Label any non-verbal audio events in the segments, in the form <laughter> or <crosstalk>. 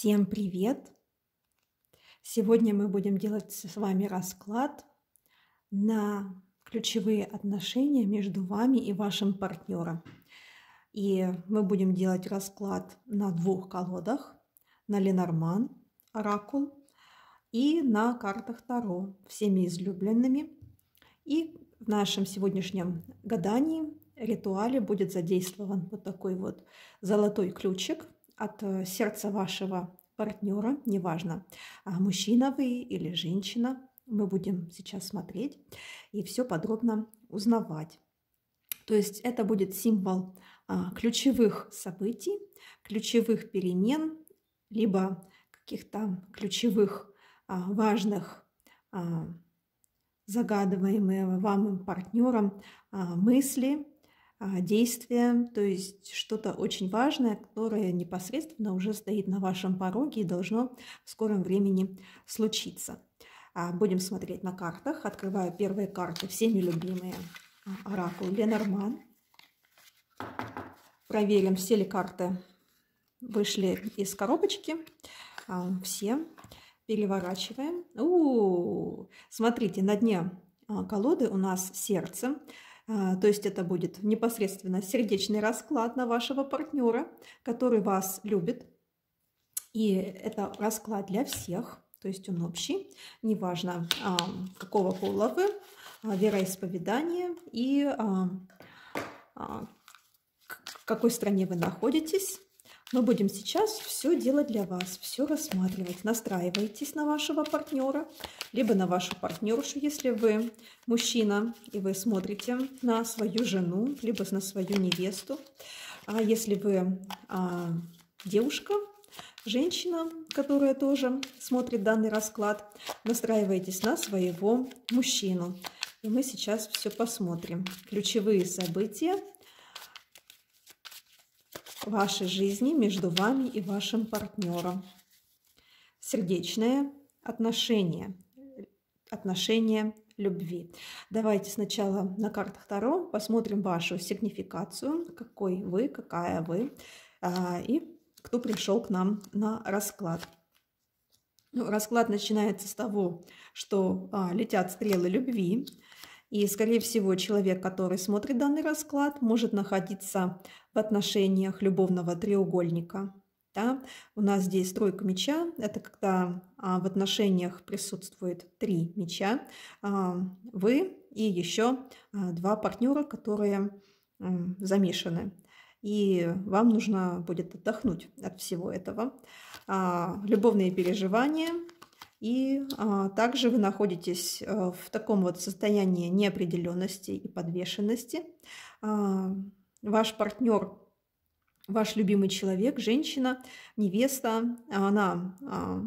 Всем привет! Сегодня мы будем делать с вами расклад на ключевые отношения между вами и вашим партнером. И мы будем делать расклад на двух колодах, на Ленорман, Оракул и на картах Таро, всеми излюбленными. И в нашем сегодняшнем гадании, ритуале будет задействован вот такой вот золотой ключик – от э, сердца вашего партнера, неважно, а мужчина вы или женщина, мы будем сейчас смотреть и все подробно узнавать. То есть это будет символ а, ключевых событий, ключевых перемен, либо каких-то ключевых а, важных а, загадываемые вам партнером мысли, а, действия, то есть что-то очень важное, которое непосредственно уже стоит на вашем пороге и должно в скором времени случиться. А, будем смотреть на картах. Открываю первые карты, всеми любимые а, оракул Ленорман. Проверим, все ли карты вышли из коробочки. Все. Переворачиваем. У -у -у. Смотрите, на дне колоды у нас сердце. А, то есть это будет непосредственно сердечный расклад на вашего партнера, который вас любит. И это расклад для всех, то есть он общий, неважно а, какого пола вы, а, вероисповедания и в какой стране вы находитесь. Мы будем сейчас все делать для вас, все рассматривать. Настраивайтесь на вашего партнера, либо на вашу партнершу, если вы мужчина, и вы смотрите на свою жену, либо на свою невесту. А если вы а, девушка, женщина, которая тоже смотрит данный расклад, настраивайтесь на своего мужчину. И мы сейчас все посмотрим. Ключевые события вашей жизни между вами и вашим партнером. Сердечное отношение, отношение любви. Давайте сначала на картах Таро посмотрим вашу сигнификацию, какой вы, какая вы, а, и кто пришел к нам на расклад. Ну, расклад начинается с того, что а, летят стрелы любви, и, скорее всего, человек, который смотрит данный расклад, может находиться в отношениях любовного треугольника. Да? У нас здесь тройка меча, это когда а, в отношениях присутствует три меча, а, вы и еще а, два партнера, которые а, замешаны. И вам нужно будет отдохнуть от всего этого. А, любовные переживания – и а, также вы находитесь а, в таком вот состоянии неопределенности и подвешенности. А, ваш партнер, ваш любимый человек, женщина, невеста, она а,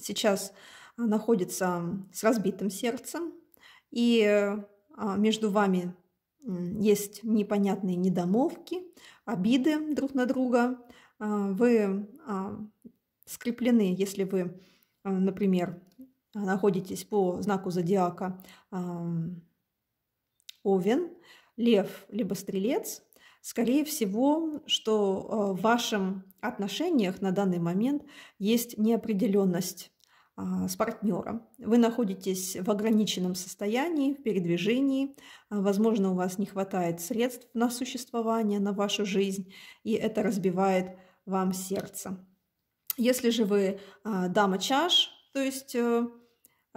сейчас находится с разбитым сердцем, и а, между вами есть непонятные недомовки, обиды друг на друга. А, вы а, скреплены, если вы Э, например, находитесь по знаку зодиака Овен, Лев либо Стрелец, скорее всего, что э, в ваших отношениях на данный момент есть неопределенность а, с партнером. Вы находитесь в ограниченном состоянии, в передвижении. А, возможно, у вас не хватает средств на существование, на вашу жизнь, и это разбивает вам сердце. Если же вы а, дама чаш, то есть э,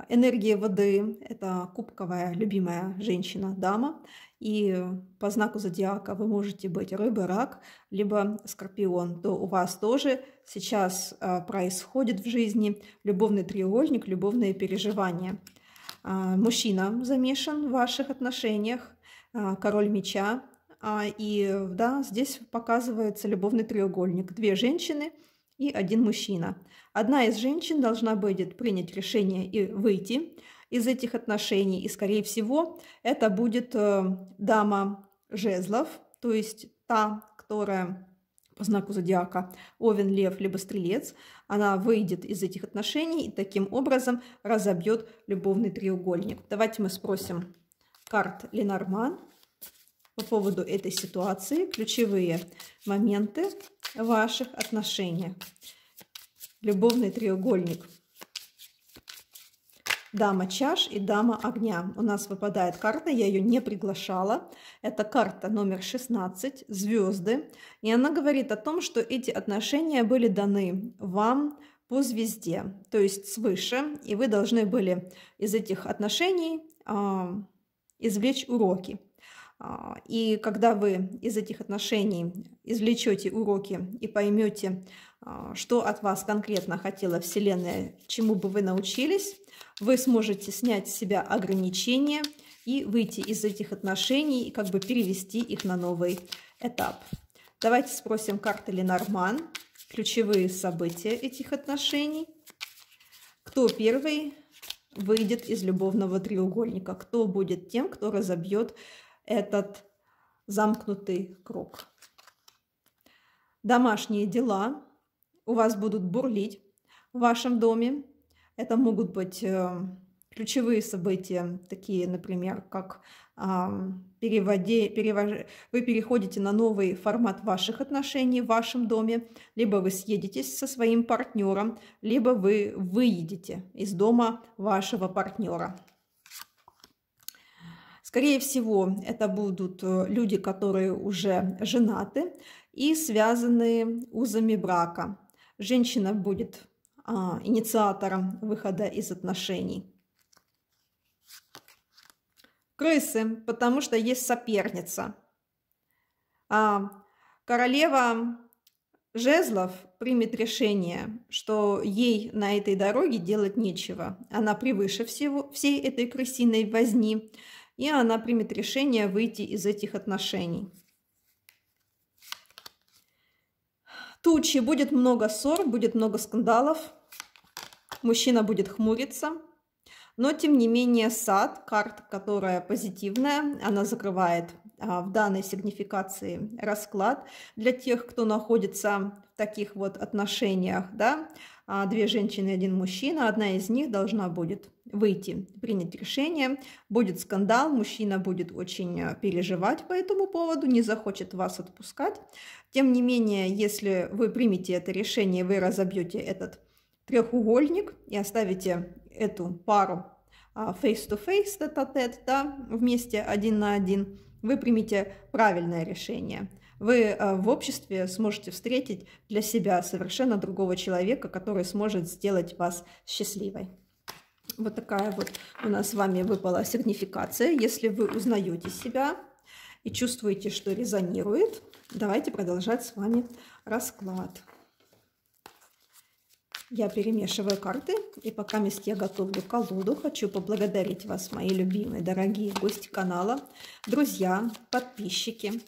энергия воды – это кубковая любимая женщина-дама, и по знаку зодиака вы можете быть рыба, рак, либо скорпион, то у вас тоже сейчас а, происходит в жизни любовный треугольник, любовные переживания. А, мужчина замешан в ваших отношениях, король меча, и да, здесь показывается любовный треугольник. Две женщины – и один мужчина. Одна из женщин должна будет принять решение и выйти из этих отношений, и, скорее всего, это будет э, дама жезлов, то есть та, которая по знаку зодиака Овен, Лев, либо Стрелец, она выйдет из этих отношений и таким образом разобьет любовный треугольник. Давайте мы спросим карт Ленорман по поводу этой ситуации, ключевые моменты ваших отношениях. Любовный треугольник. Дама чаш и дама огня. У нас выпадает карта, я ее не приглашала. Это карта номер 16, звезды. И она говорит о том, что эти отношения были даны вам по звезде, то есть свыше. И вы должны были из этих отношений э, извлечь уроки. А, и когда вы из этих отношений извлечете уроки и поймете, а, что от вас конкретно хотела Вселенная, чему бы вы научились, вы сможете снять с себя ограничения и выйти из этих отношений и как бы перевести их на новый этап. Давайте спросим карты Ленорман, ключевые события этих отношений. Кто первый выйдет из любовного треугольника? Кто будет тем, кто разобьет этот замкнутый круг. Домашние дела у вас будут бурлить в вашем доме. Это могут быть э, ключевые события, такие, например, как а, переводе, перевож... вы переходите на новый формат ваших отношений в вашем доме, либо вы съедетесь со своим партнером, либо вы выедете из дома вашего партнера. Скорее всего, это будут э, люди, которые уже женаты и связаны узами брака. Женщина будет а, инициатором выхода из отношений. Крысы, потому что есть соперница. А, королева Жезлов примет решение, что ей на этой дороге делать нечего. Она превыше всего, всей этой крысиной возни и она примет решение выйти из этих отношений. Тучи. Будет много ссор, будет много скандалов. Мужчина будет хмуриться. Но, тем не менее, сад, карта, которая позитивная, она закрывает а, в данной сигнификации расклад для тех, кто находится в таких вот отношениях, да, а, две женщины и один мужчина, одна из них должна будет выйти, принять решение, будет скандал, мужчина будет очень э, переживать по этому поводу, не захочет вас отпускать. Тем не менее, если вы примете это решение, вы разобьете этот треугольник и оставите эту пару face-to-face, тет а да, вместе один на один, вы примете правильное решение вы а, в обществе сможете встретить для себя совершенно другого человека, который сможет сделать вас счастливой. Вот такая вот у нас с вами выпала сигнификация. Если вы узнаете себя и чувствуете, что резонирует, давайте продолжать с вами расклад. Я перемешиваю карты, и пока мест я готовлю колоду, хочу поблагодарить вас, мои любимые, дорогие гости канала, друзья, подписчики,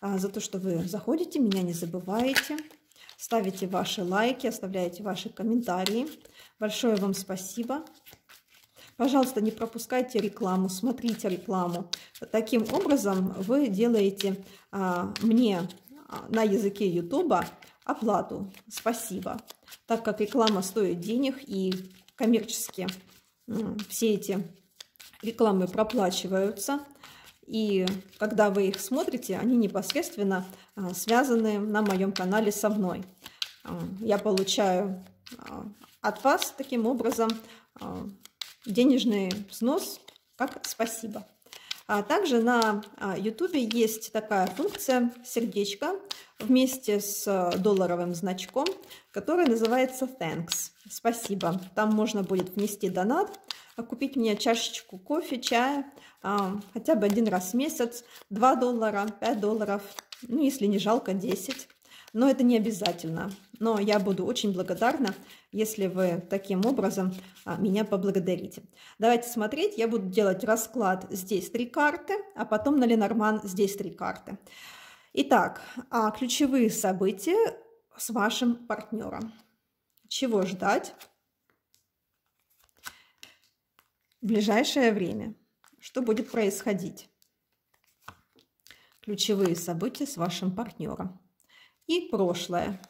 а, за то, что вы заходите, меня не забываете, ставите ваши лайки, оставляете ваши комментарии. Большое вам спасибо. Пожалуйста, не пропускайте рекламу, смотрите рекламу. Таким образом вы делаете а, мне а, на языке Ютуба оплату. Спасибо. Так как реклама стоит денег и коммерчески все эти рекламы проплачиваются – и когда вы их смотрите, они непосредственно а, связаны на моем канале со мной. А, я получаю а, от вас таким образом денежный взнос как спасибо. А также на YouTube есть такая функция сердечко вместе с долларовым значком, который называется Thanks. Спасибо. Там можно будет внести донат купить мне чашечку кофе, чая а, хотя бы один раз в месяц, 2 доллара, 5 долларов, ну, если не жалко, 10. Но это не обязательно. Но я буду очень благодарна, если вы таким образом а, меня поблагодарите. Давайте смотреть. Я буду делать расклад здесь три карты, а потом на Ленорман здесь три карты. Итак, а, ключевые события с вашим партнером. Чего ждать? в ближайшее время. Что будет происходить? Ключевые события с вашим партнером. И прошлое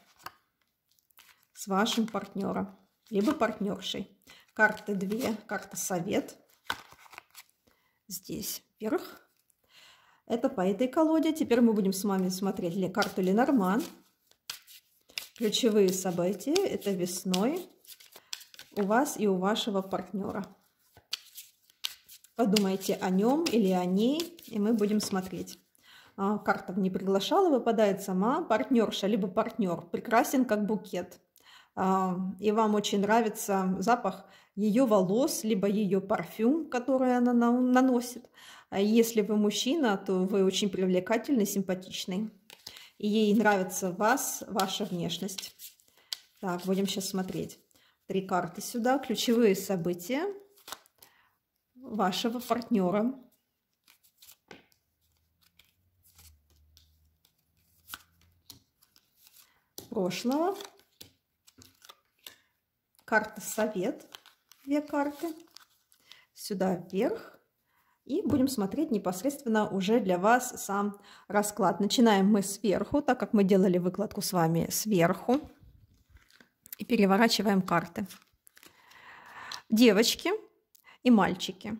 с вашим партнером, либо партнершей. Карты две, карта совет. Здесь вверх. Это по этой колоде. Теперь мы будем с вами смотреть карту Ленорман. Ключевые события – это весной у вас и у вашего партнера. Подумайте о нем или о ней, и мы будем смотреть. А, карта не приглашала, выпадает сама партнерша, либо партнер. Прекрасен как букет. А, и вам очень нравится запах ее волос, либо ее парфюм, который она наносит. А если вы мужчина, то вы очень привлекательный, симпатичный. И ей нравится вас, ваша внешность. Так, будем сейчас смотреть. Три карты сюда, ключевые события вашего партнера. Прошлого. Карта совет. Две карты. Сюда вверх. И будем смотреть непосредственно уже для вас сам расклад. Начинаем мы сверху, так как мы делали выкладку с вами сверху. И переворачиваем карты. Девочки, и мальчики.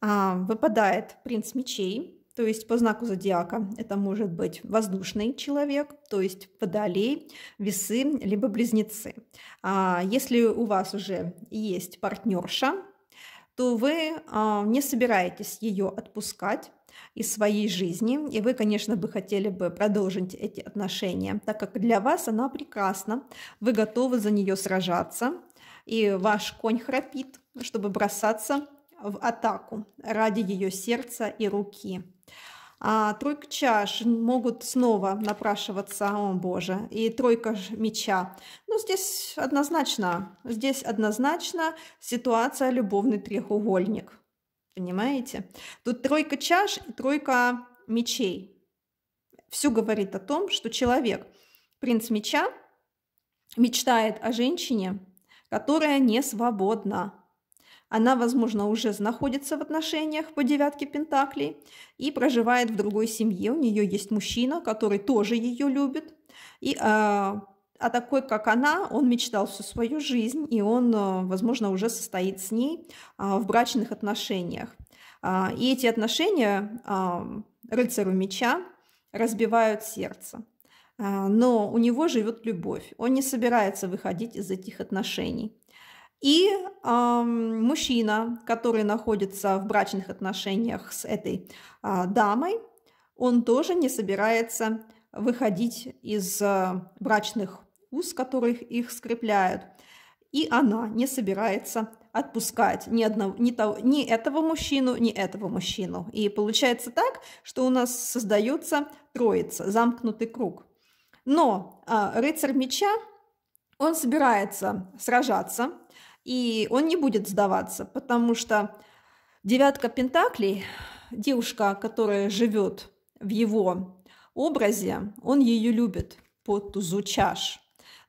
А, выпадает принц мечей, то есть по знаку зодиака это может быть воздушный человек, то есть водолей, весы, либо близнецы. А, если у вас уже есть партнерша, то вы а, не собираетесь ее отпускать из своей жизни, и вы, конечно, бы хотели бы продолжить эти отношения, так как для вас она прекрасна, вы готовы за нее сражаться, и ваш конь храпит, чтобы бросаться в атаку ради ее сердца и руки. А тройка чаш могут снова напрашиваться, о боже, и тройка меча. Ну, здесь однозначно, здесь однозначно ситуация любовный треугольник. Понимаете? Тут тройка чаш и тройка мечей. Все говорит о том, что человек, принц меча, мечтает о женщине, которая не свободна. Она, возможно, уже находится в отношениях по девятке Пентаклей и проживает в другой семье. У нее есть мужчина, который тоже ее любит. И, э, а такой, как она, он мечтал всю свою жизнь, и он, а, возможно, уже состоит с ней а, в брачных отношениях. и эти отношения рыцарю меча разбивают сердце. А, но у него живет любовь. Он не собирается выходить из этих отношений. И э, мужчина, который находится в брачных отношениях с этой э, дамой, он тоже не собирается выходить из э, брачных уз, которых их скрепляют. И она не собирается отпускать ни, одного, ни, того, ни этого мужчину, ни этого мужчину. И получается так, что у нас создается троица, замкнутый круг – но э, рыцарь меча, он собирается сражаться, и он не будет сдаваться, потому что девятка пентаклей, девушка, которая живет в его образе, он ее любит под тузу чаш.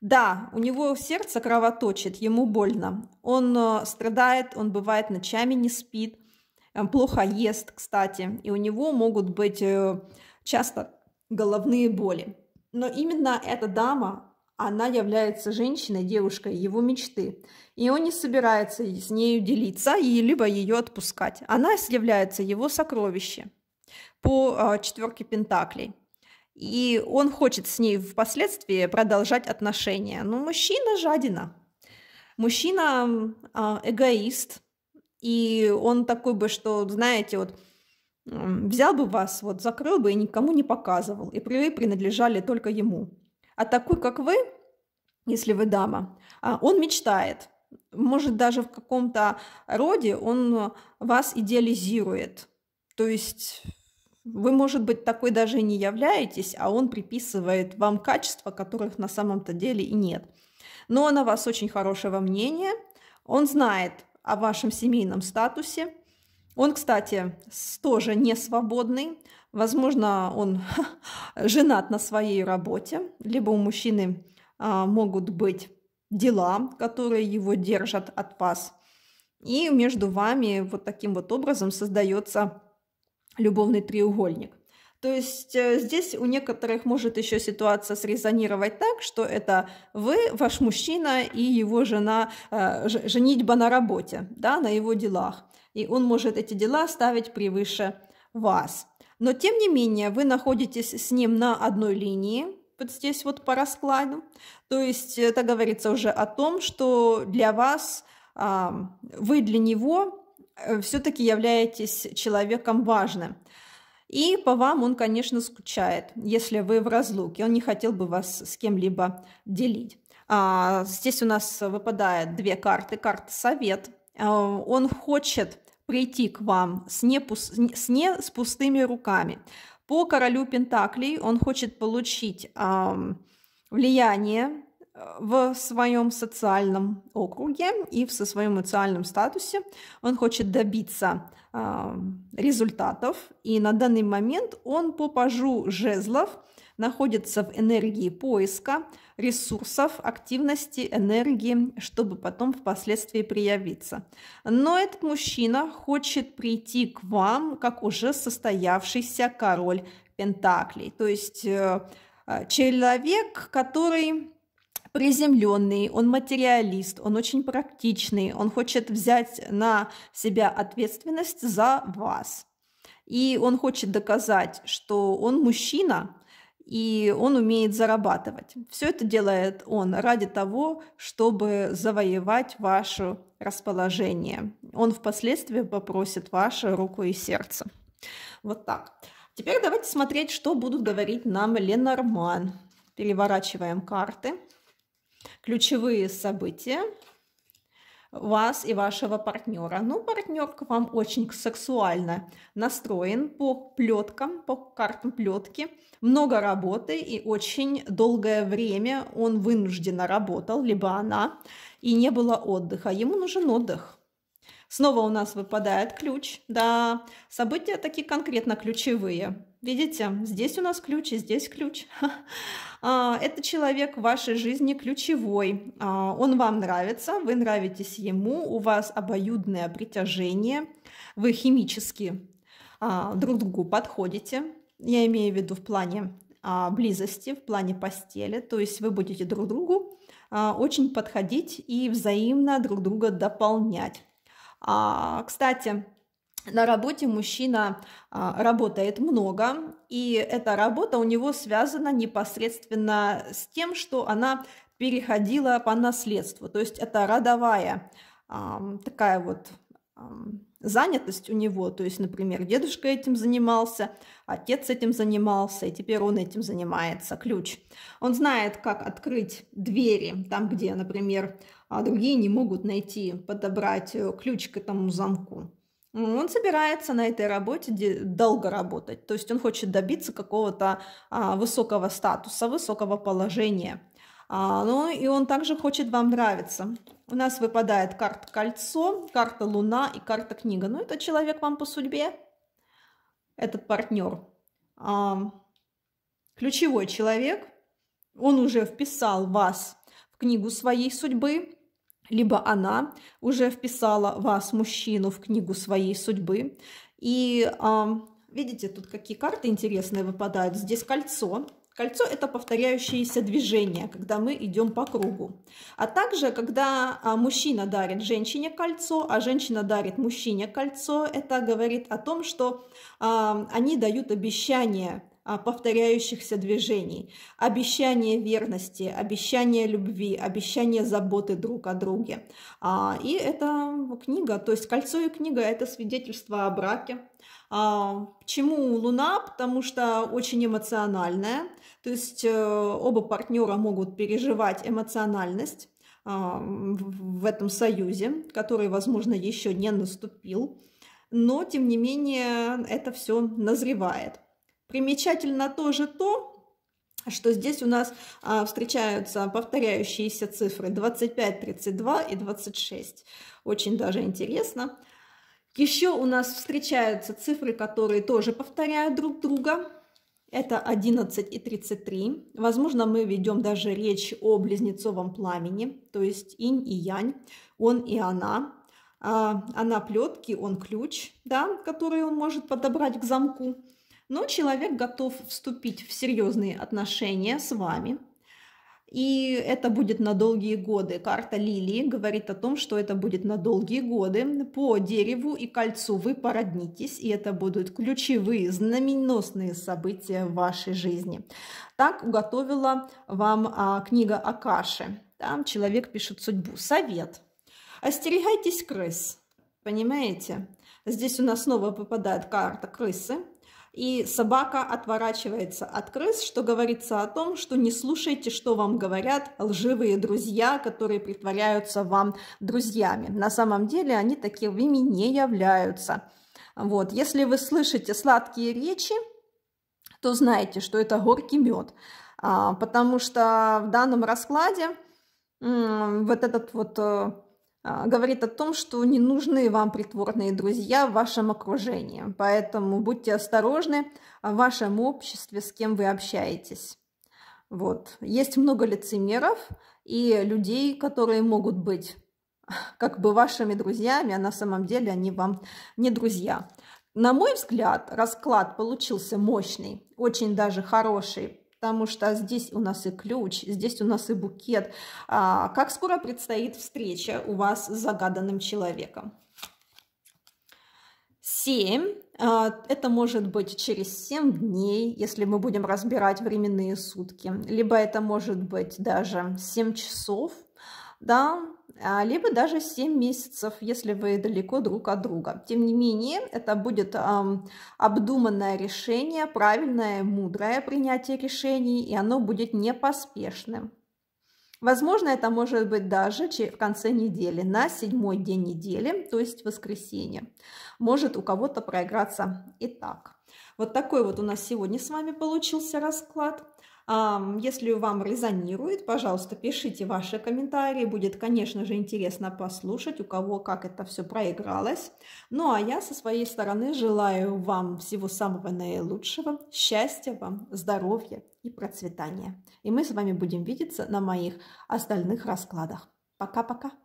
Да, у него сердце кровоточит, ему больно. Он э, страдает, он бывает ночами не спит, э, плохо ест, кстати, и у него могут быть э, часто головные боли. Но именно эта дама, она является женщиной, девушкой его мечты. И он не собирается с нею делиться и либо ее отпускать. Она является его сокровищем по а, четверке пентаклей. И он хочет с ней впоследствии продолжать отношения. Но мужчина жадина. Мужчина а, эгоист. И он такой бы, что, знаете, вот взял бы вас, вот, закрыл бы и никому не показывал, и вы принадлежали только ему. А такой, как вы, если вы дама, а, он мечтает. Может, даже в каком-то роде он вас идеализирует. То есть вы, может быть, такой даже и не являетесь, а он приписывает вам качества, которых на самом-то деле и нет. Но он о вас очень хорошего мнения, он знает о вашем семейном статусе – он, кстати, тоже не свободный. Возможно, он <laughs> женат на своей работе, либо у мужчины а, могут быть дела, которые его держат от вас. И между вами вот таким вот образом создается любовный треугольник. То есть э, здесь у некоторых может еще ситуация срезонировать так, что это вы, ваш мужчина и его жена, э, женитьба на работе, да, на его делах и он может эти дела ставить превыше вас. Но тем не менее вы находитесь с ним на одной линии, вот здесь вот по раскладу. То есть это говорится уже о том, что для вас, а, вы для него э, все-таки являетесь человеком важным. И по вам он, конечно, скучает, если вы в разлуке. Он не хотел бы вас с кем-либо делить. А, здесь у нас выпадает две карты. Карта «Совет». А, он хочет прийти к вам с не, с, не с пустыми руками. По королю Пентаклей он хочет получить э, влияние в своем социальном округе и в со своем социальном статусе. Он хочет добиться э, результатов, и на данный момент он по пажу жезлов находится в энергии поиска, ресурсов, активности, энергии, чтобы потом впоследствии проявиться. Но этот мужчина хочет прийти к вам как уже состоявшийся король Пентаклей, то есть э, э, человек, который приземленный, он материалист, он очень практичный, он хочет взять на себя ответственность за вас. И он хочет доказать, что он мужчина, и он умеет зарабатывать. Все это делает он ради того, чтобы завоевать ваше расположение. Он впоследствии попросит вашу руку и сердце. Вот так. Теперь давайте смотреть, что будут говорить нам Ленорман. Переворачиваем карты. Ключевые события вас и вашего партнера. Ну, партнер к вам очень сексуально настроен по плеткам, по картам плетки. Много работы и очень долгое время он вынужденно работал, либо она, и не было отдыха. Ему нужен отдых. Снова у нас выпадает ключ. Да, события такие конкретно ключевые. Видите, здесь у нас ключ, и здесь ключ. <laughs> А, это человек в вашей жизни ключевой. А, он вам нравится, вы нравитесь ему, у вас обоюдное притяжение, вы химически а, друг другу подходите. Я имею в виду в плане близости, в плане постели. То есть вы будете друг другу очень подходить и взаимно друг друга дополнять. Кстати, на работе мужчина а, работает много, и эта работа у него связана непосредственно с тем, что она переходила по наследству. То есть это родовая такая вот занятость у него. То есть, например, дедушка этим занимался, отец этим занимался, и теперь он этим занимается. Ключ. Он знает, как открыть двери там, где, например, а, другие не могут найти, подобрать э, ключ к этому замку. Ну, он собирается на этой работе долго работать, то есть он хочет добиться какого-то а, высокого статуса, высокого положения. А, ну и он также хочет вам нравиться. У нас выпадает карта кольцо, карта луна и карта книга. Ну это человек вам по судьбе, этот партнер. А, ключевой человек, он уже вписал вас в книгу своей судьбы, либо она уже вписала вас, мужчину, в книгу своей судьбы. И а, видите, тут какие карты интересные выпадают. Здесь кольцо. Кольцо – это повторяющееся движение когда мы идем по кругу. А также, когда а, мужчина дарит женщине кольцо, а женщина дарит мужчине кольцо, это говорит о том, что а, они дают обещание а, повторяющихся движений. Обещание верности, обещание любви, обещание заботы друг о друге. А, и это книга, то есть кольцо и книга – это свидетельство о браке. А, почему Луна? Потому что очень эмоциональная, то есть э, оба партнера могут переживать эмоциональность в этом союзе, который, возможно, еще не наступил но тем не менее это все назревает. Примечательно тоже то, что здесь у нас а, встречаются повторяющиеся цифры 25, 32 и 26. Очень даже интересно. Еще у нас встречаются цифры, которые тоже повторяют друг друга. Это 11 и 33. Возможно, мы ведем даже речь о близнецовом пламени, то есть инь и янь, он и она. А, она плетки, он ключ, да, который он может подобрать к замку но человек готов вступить в серьезные отношения с вами, и это будет на долгие годы. Карта Лилии говорит о том, что это будет на долгие годы. По дереву и кольцу вы породнитесь, и это будут ключевые, знаменосные события в вашей жизни. Так уготовила вам а, книга Акаши. Там человек пишет судьбу. Совет. Остерегайтесь крыс. Понимаете? Здесь у нас снова попадает карта крысы. И собака отворачивается от крыс, что говорится о том, что не слушайте, что вам говорят лживые друзья, которые притворяются вам друзьями. На самом деле они таковыми не являются. Вот. Если вы слышите сладкие речи, то знаете, что это горький мед, а, потому что в данном раскладе вот этот вот э, а, говорит о том, что не нужны вам притворные друзья в вашем окружении. Поэтому будьте осторожны в вашем обществе, с кем вы общаетесь. Вот. Есть много лицемеров и людей, которые могут быть <laughs> как бы вашими друзьями, а на самом деле они вам не друзья. На мой взгляд, расклад получился мощный, очень даже хороший, потому что здесь у нас и ключ, здесь у нас и букет. А, как скоро предстоит встреча у вас с загаданным человеком? Семь. А, это может быть через семь дней, если мы будем разбирать временные сутки, либо это может быть даже семь часов, да, а, либо даже 7 месяцев, если вы далеко друг от друга. Тем не менее, это будет эм, обдуманное решение, правильное, мудрое принятие решений, и оно будет не поспешным. Возможно, это может быть даже в конце недели, на седьмой день недели, то есть воскресенье. Может у кого-то проиграться и так. Вот такой вот у нас сегодня с вами получился расклад. Если вам резонирует, пожалуйста, пишите ваши комментарии. Будет, конечно же, интересно послушать, у кого как это все проигралось. Ну а я со своей стороны желаю вам всего самого наилучшего, счастья вам, здоровья и процветания. И мы с вами будем видеться на моих остальных раскладах. Пока-пока!